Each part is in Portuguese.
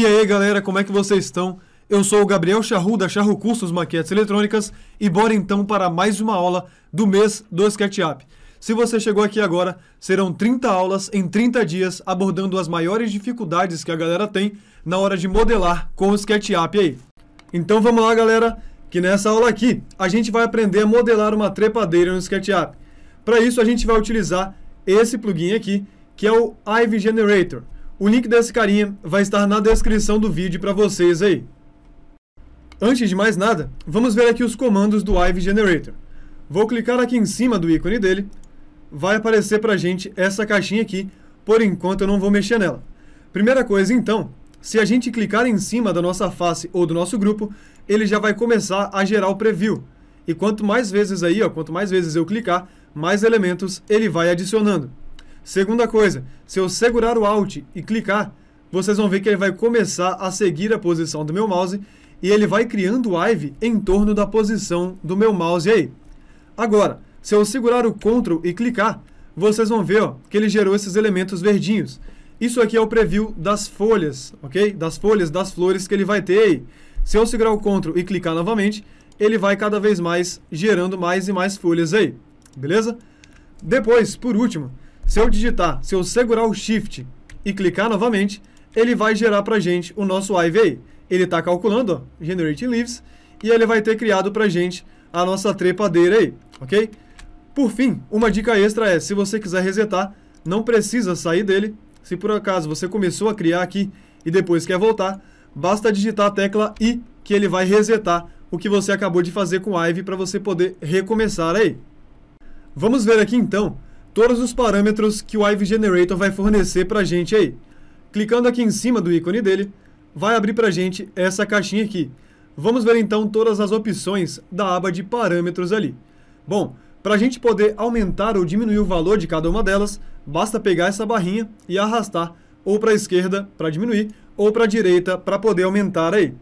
E aí galera, como é que vocês estão? Eu sou o Gabriel Charru da Charru Cursos Maquetes Eletrônicas e bora então para mais uma aula do mês do SketchUp. Se você chegou aqui agora, serão 30 aulas em 30 dias abordando as maiores dificuldades que a galera tem na hora de modelar com o SketchUp aí. Então vamos lá galera, que nessa aula aqui a gente vai aprender a modelar uma trepadeira no SketchUp. Para isso a gente vai utilizar esse plugin aqui, que é o Ivy Generator. O link desse carinha vai estar na descrição do vídeo para vocês aí. Antes de mais nada, vamos ver aqui os comandos do Ive Generator. Vou clicar aqui em cima do ícone dele, vai aparecer para gente essa caixinha aqui, por enquanto eu não vou mexer nela. Primeira coisa então, se a gente clicar em cima da nossa face ou do nosso grupo, ele já vai começar a gerar o preview. E quanto mais vezes aí, ó, quanto mais vezes eu clicar, mais elementos ele vai adicionando. Segunda coisa, se eu segurar o Alt e clicar, vocês vão ver que ele vai começar a seguir a posição do meu mouse e ele vai criando o Ive em torno da posição do meu mouse aí. Agora, se eu segurar o Ctrl e clicar, vocês vão ver ó, que ele gerou esses elementos verdinhos. Isso aqui é o preview das folhas, ok? Das folhas, das flores que ele vai ter aí. Se eu segurar o Ctrl e clicar novamente, ele vai cada vez mais gerando mais e mais folhas aí, beleza? Depois, por último, se eu digitar, se eu segurar o Shift e clicar novamente, ele vai gerar para gente o nosso IVA. Ele está calculando, ó, Generating Leaves, e ele vai ter criado para gente a nossa trepadeira aí, ok? Por fim, uma dica extra é, se você quiser resetar, não precisa sair dele. Se por acaso você começou a criar aqui e depois quer voltar, basta digitar a tecla I que ele vai resetar o que você acabou de fazer com o Ive para você poder recomeçar aí. Vamos ver aqui então todos os parâmetros que o Ive Generator vai fornecer para a gente aí. Clicando aqui em cima do ícone dele, vai abrir para a gente essa caixinha aqui. Vamos ver então todas as opções da aba de parâmetros ali. Bom, para a gente poder aumentar ou diminuir o valor de cada uma delas, basta pegar essa barrinha e arrastar ou para a esquerda para diminuir ou para a direita para poder aumentar aí.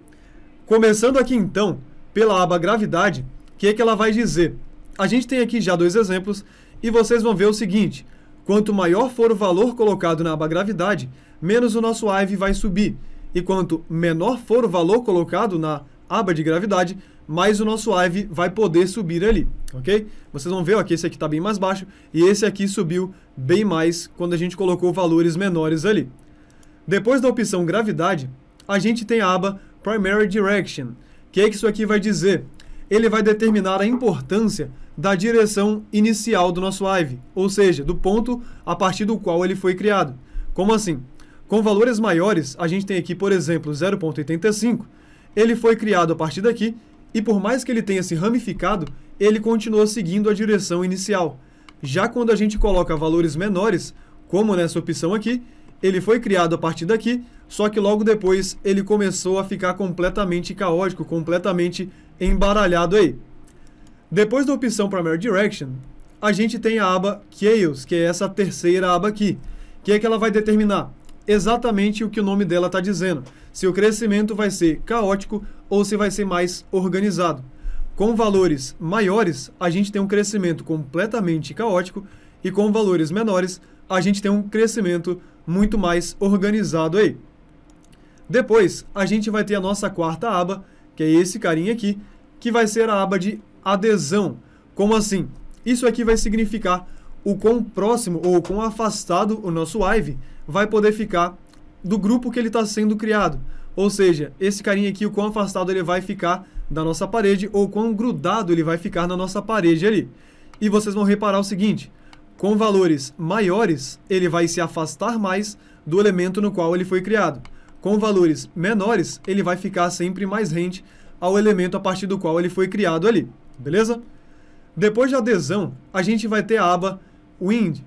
Começando aqui então pela aba gravidade, o que, é que ela vai dizer? A gente tem aqui já dois exemplos e vocês vão ver o seguinte, quanto maior for o valor colocado na aba gravidade, menos o nosso IVE vai subir. E quanto menor for o valor colocado na aba de gravidade, mais o nosso IVE vai poder subir ali, ok? Vocês vão ver ó, que esse aqui está bem mais baixo e esse aqui subiu bem mais quando a gente colocou valores menores ali. Depois da opção gravidade, a gente tem a aba Primary Direction. O que é que isso aqui vai dizer? ele vai determinar a importância da direção inicial do nosso IVE, ou seja, do ponto a partir do qual ele foi criado. Como assim? Com valores maiores, a gente tem aqui, por exemplo, 0.85. Ele foi criado a partir daqui e por mais que ele tenha se ramificado, ele continua seguindo a direção inicial. Já quando a gente coloca valores menores, como nessa opção aqui, ele foi criado a partir daqui, só que logo depois ele começou a ficar completamente caótico, completamente embaralhado aí. Depois da opção para Mirror Direction, a gente tem a aba Chaos, que é essa terceira aba aqui, que é que ela vai determinar exatamente o que o nome dela está dizendo, se o crescimento vai ser caótico ou se vai ser mais organizado. Com valores maiores, a gente tem um crescimento completamente caótico e com valores menores, a gente tem um crescimento muito mais organizado aí. Depois, a gente vai ter a nossa quarta aba, que é esse carinha aqui, que vai ser a aba de adesão. Como assim? Isso aqui vai significar o quão próximo ou quão afastado o nosso Ive vai poder ficar do grupo que ele está sendo criado. Ou seja, esse carinha aqui, o quão afastado ele vai ficar da nossa parede ou quão grudado ele vai ficar na nossa parede ali. E vocês vão reparar o seguinte, com valores maiores, ele vai se afastar mais do elemento no qual ele foi criado. Com valores menores, ele vai ficar sempre mais rente ao elemento a partir do qual ele foi criado ali, beleza? Depois de adesão, a gente vai ter a aba Wind.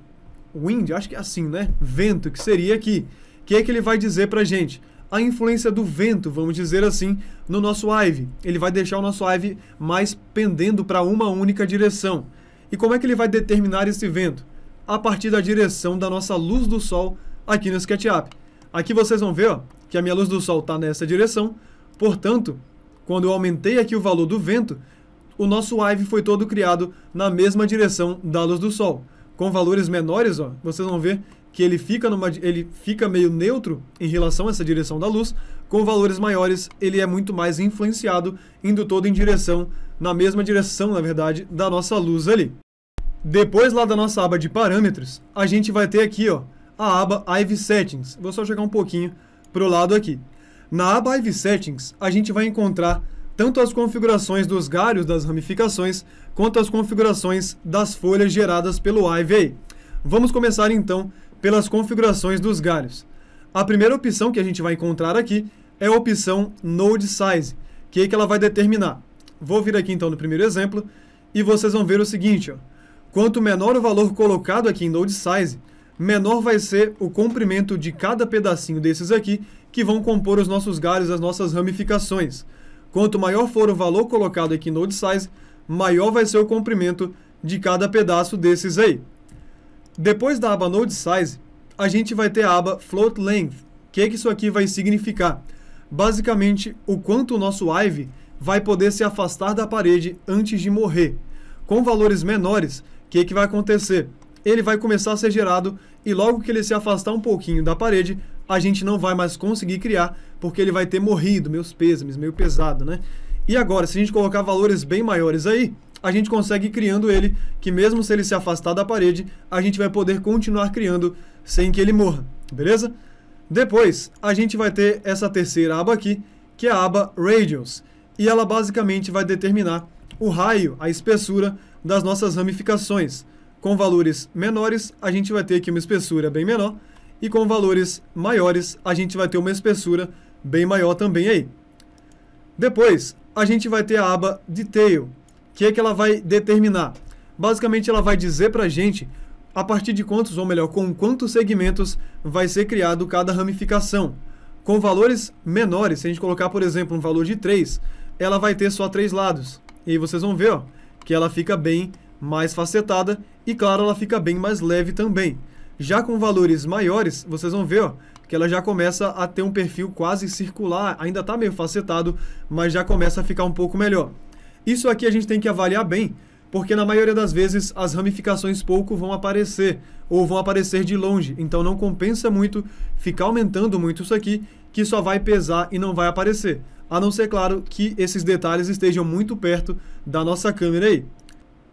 Wind, acho que é assim, né? Vento, que seria aqui. O que é que ele vai dizer pra gente? A influência do vento, vamos dizer assim, no nosso Ive. Ele vai deixar o nosso Ive mais pendendo para uma única direção. E como é que ele vai determinar esse vento? A partir da direção da nossa luz do sol aqui no SketchUp. Aqui vocês vão ver, ó, que a minha luz do Sol está nessa direção. Portanto, quando eu aumentei aqui o valor do vento, o nosso IVE foi todo criado na mesma direção da luz do Sol. Com valores menores, ó, vocês vão ver que ele fica, numa, ele fica meio neutro em relação a essa direção da luz. Com valores maiores, ele é muito mais influenciado, indo todo em direção, na mesma direção, na verdade, da nossa luz ali. Depois lá da nossa aba de parâmetros, a gente vai ter aqui ó, a aba IVE Settings. Vou só jogar um pouquinho para o lado aqui. Na aba Ivy Settings, a gente vai encontrar tanto as configurações dos galhos das ramificações, quanto as configurações das folhas geradas pelo IVA. Vamos começar então pelas configurações dos galhos. A primeira opção que a gente vai encontrar aqui é a opção Node Size, que é que ela vai determinar. Vou vir aqui então no primeiro exemplo e vocês vão ver o seguinte, ó. quanto menor o valor colocado aqui em Node Size, menor vai ser o comprimento de cada pedacinho desses aqui que vão compor os nossos galhos, as nossas ramificações. Quanto maior for o valor colocado aqui no node size, maior vai ser o comprimento de cada pedaço desses aí. Depois da aba node size, a gente vai ter a aba float length. O que, que isso aqui vai significar? Basicamente, o quanto o nosso Ive vai poder se afastar da parede antes de morrer. Com valores menores, o que, que vai acontecer? ele vai começar a ser gerado e logo que ele se afastar um pouquinho da parede, a gente não vai mais conseguir criar, porque ele vai ter morrido, meus pêsames, meio pesado, né? E agora, se a gente colocar valores bem maiores aí, a gente consegue ir criando ele, que mesmo se ele se afastar da parede, a gente vai poder continuar criando sem que ele morra, beleza? Depois, a gente vai ter essa terceira aba aqui, que é a aba Radius, e ela basicamente vai determinar o raio, a espessura das nossas ramificações. Com valores menores, a gente vai ter aqui uma espessura bem menor, e com valores maiores, a gente vai ter uma espessura bem maior também aí. Depois, a gente vai ter a aba Detail, que é que ela vai determinar. Basicamente, ela vai dizer para a gente a partir de quantos, ou melhor, com quantos segmentos vai ser criado cada ramificação. Com valores menores, se a gente colocar, por exemplo, um valor de 3, ela vai ter só três lados. E aí vocês vão ver ó, que ela fica bem mais facetada e claro, ela fica bem mais leve também. Já com valores maiores, vocês vão ver ó, que ela já começa a ter um perfil quase circular, ainda está meio facetado, mas já começa a ficar um pouco melhor. Isso aqui a gente tem que avaliar bem, porque na maioria das vezes as ramificações pouco vão aparecer, ou vão aparecer de longe, então não compensa muito ficar aumentando muito isso aqui, que só vai pesar e não vai aparecer. A não ser, claro, que esses detalhes estejam muito perto da nossa câmera aí.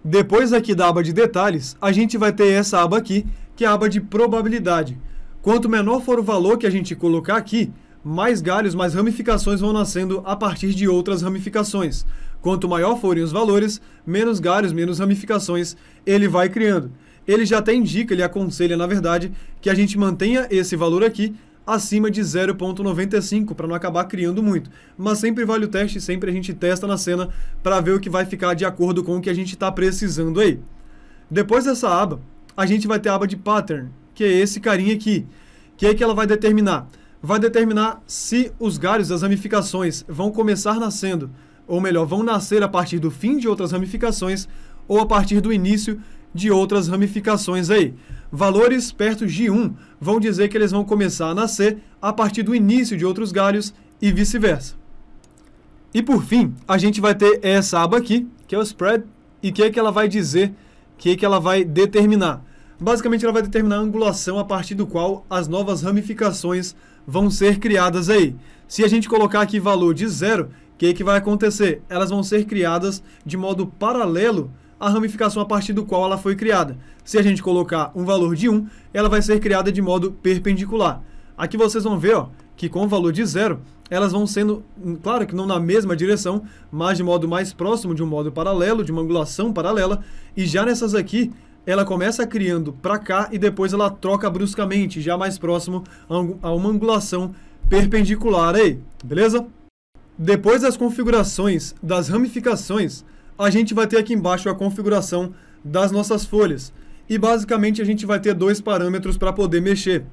Depois aqui da aba de detalhes, a gente vai ter essa aba aqui, que é a aba de probabilidade. Quanto menor for o valor que a gente colocar aqui, mais galhos, mais ramificações vão nascendo a partir de outras ramificações. Quanto maior forem os valores, menos galhos, menos ramificações ele vai criando. Ele já até indica, ele aconselha, na verdade, que a gente mantenha esse valor aqui acima de 0.95 para não acabar criando muito. Mas sempre vale o teste, sempre a gente testa na cena para ver o que vai ficar de acordo com o que a gente está precisando aí. Depois dessa aba, a gente vai ter a aba de pattern, que é esse carinha aqui. Que é que ela vai determinar? Vai determinar se os galhos as ramificações vão começar nascendo, ou melhor, vão nascer a partir do fim de outras ramificações ou a partir do início de outras ramificações aí valores perto de 1 vão dizer que eles vão começar a nascer a partir do início de outros galhos e vice-versa. E por fim, a gente vai ter essa aba aqui, que é o spread, e que é que ela vai dizer, que é que ela vai determinar. Basicamente, ela vai determinar a angulação a partir do qual as novas ramificações vão ser criadas aí. Se a gente colocar aqui valor de zero, o que, é que vai acontecer? Elas vão ser criadas de modo paralelo a ramificação a partir do qual ela foi criada. Se a gente colocar um valor de 1, ela vai ser criada de modo perpendicular. Aqui vocês vão ver ó, que com o valor de 0, elas vão sendo, hum, claro que não na mesma direção, mas de modo mais próximo, de um modo paralelo, de uma angulação paralela. E já nessas aqui, ela começa criando para cá e depois ela troca bruscamente, já mais próximo a uma angulação perpendicular aí, beleza? Depois das configurações das ramificações, a gente vai ter aqui embaixo a configuração das nossas folhas. E basicamente a gente vai ter dois parâmetros para poder mexer.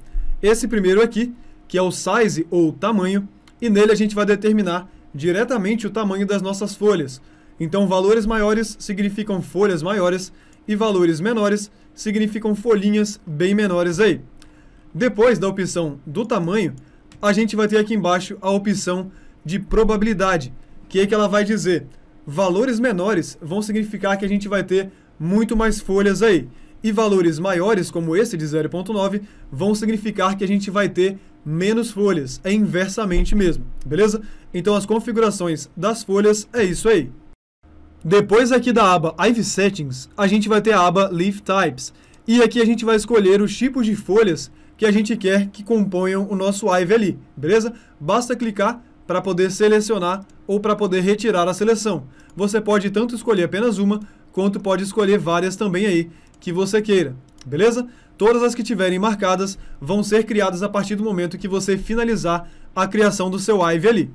Esse primeiro aqui, que é o size ou tamanho, e nele a gente vai determinar diretamente o tamanho das nossas folhas. Então valores maiores significam folhas maiores e valores menores significam folhinhas bem menores aí. Depois da opção do tamanho, a gente vai ter aqui embaixo a opção de probabilidade, que é que ela vai dizer valores menores vão significar que a gente vai ter muito mais folhas aí. E valores maiores, como esse de 0.9, vão significar que a gente vai ter menos folhas. É inversamente mesmo, beleza? Então as configurações das folhas é isso aí. Depois aqui da aba Ive Settings, a gente vai ter a aba Leaf Types. E aqui a gente vai escolher os tipos de folhas que a gente quer que componham o nosso Ive ali, beleza? Basta clicar para poder selecionar ou para poder retirar a seleção. Você pode tanto escolher apenas uma, quanto pode escolher várias também aí que você queira, beleza? Todas as que tiverem marcadas vão ser criadas a partir do momento que você finalizar a criação do seu Ive ali.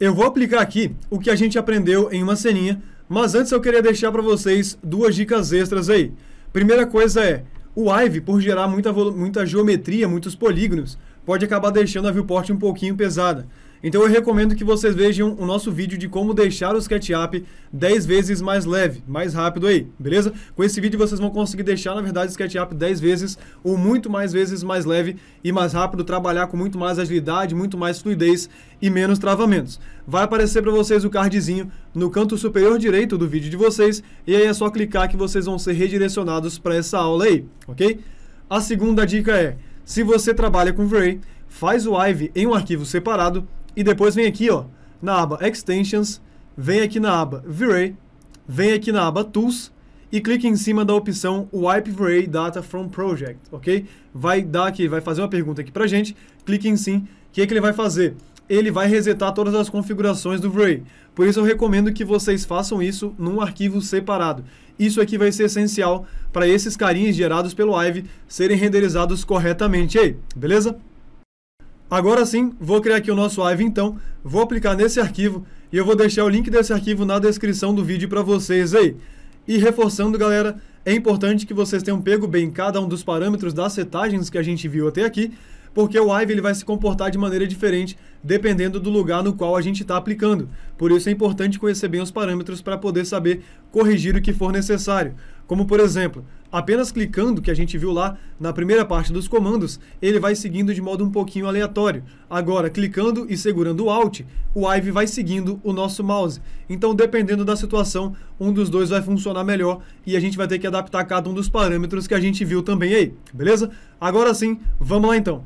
Eu vou aplicar aqui o que a gente aprendeu em uma ceninha, mas antes eu queria deixar para vocês duas dicas extras aí. Primeira coisa é, o Ive, por gerar muita, muita geometria, muitos polígonos, pode acabar deixando a viewport um pouquinho pesada. Então eu recomendo que vocês vejam o nosso vídeo de como deixar o SketchUp 10 vezes mais leve, mais rápido aí, beleza? Com esse vídeo vocês vão conseguir deixar, na verdade, o SketchUp 10 vezes ou muito mais vezes mais leve e mais rápido, trabalhar com muito mais agilidade, muito mais fluidez e menos travamentos. Vai aparecer para vocês o cardzinho no canto superior direito do vídeo de vocês e aí é só clicar que vocês vão ser redirecionados para essa aula aí, ok? A segunda dica é, se você trabalha com Vray, faz o IVE em um arquivo separado e depois vem aqui, ó, na aba Extensions, vem aqui na aba V-Ray, vem aqui na aba Tools e clique em cima da opção Wipe V-Ray Data from Project, ok? Vai dar aqui, vai fazer uma pergunta aqui pra gente, clique em sim. O que, é que ele vai fazer? Ele vai resetar todas as configurações do V-Ray. Por isso eu recomendo que vocês façam isso num arquivo separado. Isso aqui vai ser essencial para esses carinhas gerados pelo Ive serem renderizados corretamente. aí, beleza? Agora sim, vou criar aqui o nosso live então, vou aplicar nesse arquivo e eu vou deixar o link desse arquivo na descrição do vídeo para vocês aí. E reforçando, galera, é importante que vocês tenham pego bem cada um dos parâmetros das setagens que a gente viu até aqui, porque o Ive ele vai se comportar de maneira diferente dependendo do lugar no qual a gente está aplicando. Por isso é importante conhecer bem os parâmetros para poder saber corrigir o que for necessário. Como por exemplo, apenas clicando, que a gente viu lá na primeira parte dos comandos, ele vai seguindo de modo um pouquinho aleatório. Agora, clicando e segurando o Alt, o Ive vai seguindo o nosso mouse. Então, dependendo da situação, um dos dois vai funcionar melhor e a gente vai ter que adaptar cada um dos parâmetros que a gente viu também aí, beleza? Agora sim, vamos lá então.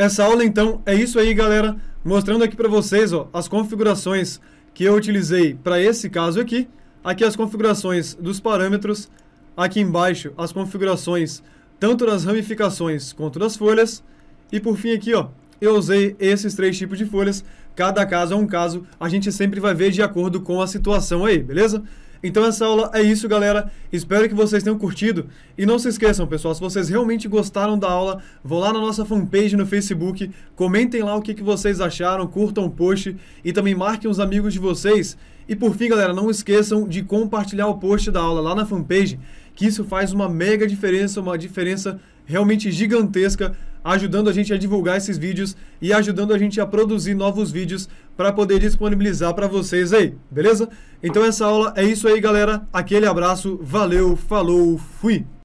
Essa aula então é isso aí, galera, mostrando aqui para vocês, ó, as configurações que eu utilizei para esse caso aqui. Aqui as configurações dos parâmetros, aqui embaixo as configurações tanto das ramificações quanto das folhas. E por fim aqui, ó, eu usei esses três tipos de folhas. Cada caso é um caso, a gente sempre vai ver de acordo com a situação aí, beleza? Então essa aula é isso, galera. Espero que vocês tenham curtido. E não se esqueçam, pessoal, se vocês realmente gostaram da aula, vão lá na nossa fanpage no Facebook, comentem lá o que, que vocês acharam, curtam o post e também marquem os amigos de vocês. E por fim, galera, não esqueçam de compartilhar o post da aula lá na fanpage, que isso faz uma mega diferença, uma diferença realmente gigantesca ajudando a gente a divulgar esses vídeos e ajudando a gente a produzir novos vídeos para poder disponibilizar para vocês aí, beleza? Então essa aula é isso aí, galera. Aquele abraço, valeu, falou, fui.